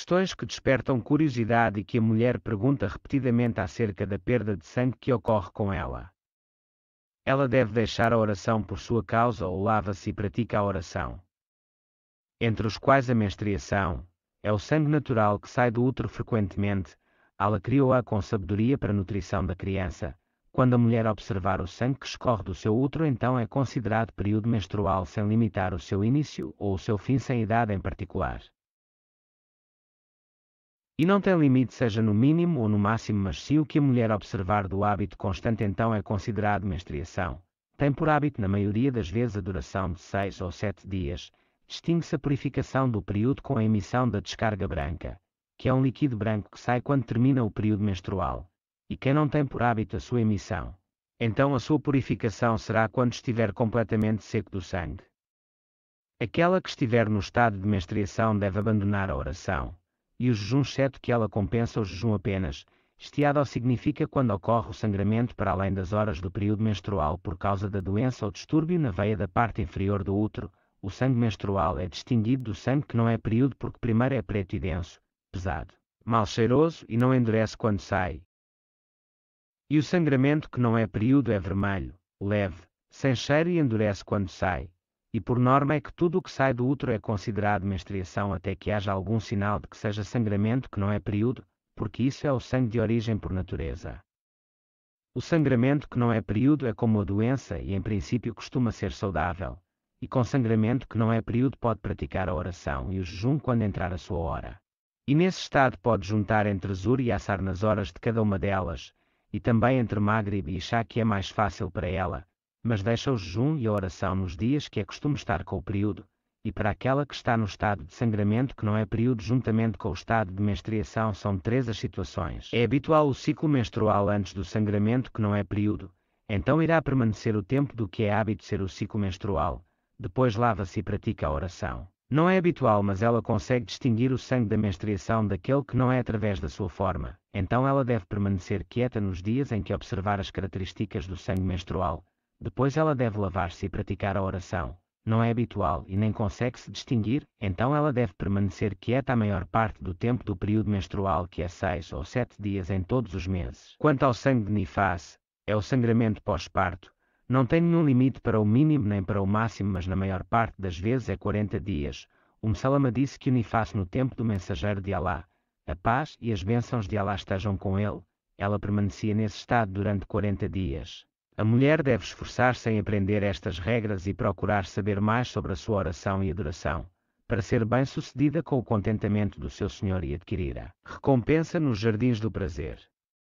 questões que despertam curiosidade e que a mulher pergunta repetidamente acerca da perda de sangue que ocorre com ela. Ela deve deixar a oração por sua causa ou lava-se e pratica a oração. Entre os quais a menstruação, é o sangue natural que sai do útero frequentemente, ela criou-a com sabedoria para a nutrição da criança. Quando a mulher observar o sangue que escorre do seu útero, então é considerado período menstrual sem limitar o seu início ou o seu fim sem idade em particular. E não tem limite, seja no mínimo ou no máximo, mas se o que a mulher observar do hábito constante então é considerado menstruação, tem por hábito na maioria das vezes a duração de 6 ou 7 dias, distingue-se a purificação do período com a emissão da descarga branca, que é um líquido branco que sai quando termina o período menstrual. E quem não tem por hábito a sua emissão, então a sua purificação será quando estiver completamente seco do sangue. Aquela que estiver no estado de menstruação deve abandonar a oração e o jejum exceto que ela compensa o jejum apenas. Estiado significa quando ocorre o sangramento para além das horas do período menstrual por causa da doença ou distúrbio na veia da parte inferior do útero. O sangue menstrual é distinguido do sangue que não é período porque primeiro é preto e denso, pesado, mal cheiroso e não endurece quando sai. E o sangramento que não é período é vermelho, leve, sem cheiro e endurece quando sai e por norma é que tudo o que sai do útero é considerado menstruação até que haja algum sinal de que seja sangramento que não é período, porque isso é o sangue de origem por natureza. O sangramento que não é período é como a doença e em princípio costuma ser saudável, e com sangramento que não é período pode praticar a oração e o jejum quando entrar a sua hora. E nesse estado pode juntar entre Zur e Assar nas horas de cada uma delas, e também entre Magrib e Isha que é mais fácil para ela, mas deixa o jejum e a oração nos dias que é costume estar com o período, e para aquela que está no estado de sangramento que não é período juntamente com o estado de menstruação são três as situações. É habitual o ciclo menstrual antes do sangramento que não é período, então irá permanecer o tempo do que é hábito ser o ciclo menstrual, depois lava-se e pratica a oração. Não é habitual, mas ela consegue distinguir o sangue da menstruação daquele que não é através da sua forma. Então ela deve permanecer quieta nos dias em que observar as características do sangue menstrual, depois ela deve lavar-se e praticar a oração. Não é habitual e nem consegue se distinguir, então ela deve permanecer quieta a maior parte do tempo do período menstrual, que é 6 ou 7 dias em todos os meses. Quanto ao sangue de nifase, é o sangramento pós-parto, não tem nenhum limite para o mínimo nem para o máximo, mas na maior parte das vezes é 40 dias. O salama disse que o nifase no tempo do mensageiro de Alá, a paz e as bênçãos de Alá estejam com ele, ela permanecia nesse estado durante 40 dias. A mulher deve esforçar-se em aprender estas regras e procurar saber mais sobre a sua oração e adoração, para ser bem-sucedida com o contentamento do seu Senhor e adquirir a recompensa nos jardins do prazer.